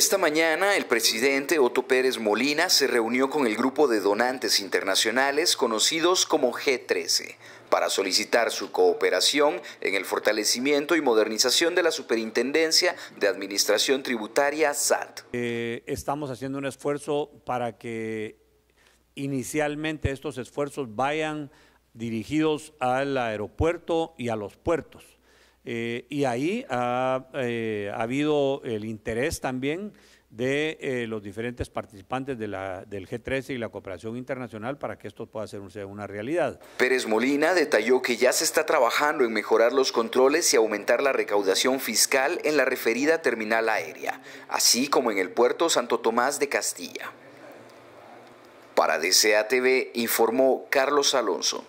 Esta mañana el presidente Otto Pérez Molina se reunió con el grupo de donantes internacionales conocidos como G13 para solicitar su cooperación en el fortalecimiento y modernización de la Superintendencia de Administración Tributaria SAT. Eh, estamos haciendo un esfuerzo para que inicialmente estos esfuerzos vayan dirigidos al aeropuerto y a los puertos eh, y ahí eh, ha, habido el interés también de eh, los diferentes participantes del G13 y la cooperación internacional para que esto pueda ser una realidad. Pérez Molina detalló que ya se está trabajando en mejorar los controles y aumentar la recaudación fiscal en la referida terminal aérea, así como en el puerto Santo Tomás de Castilla. Para DCATV, informó Carlos Alonso.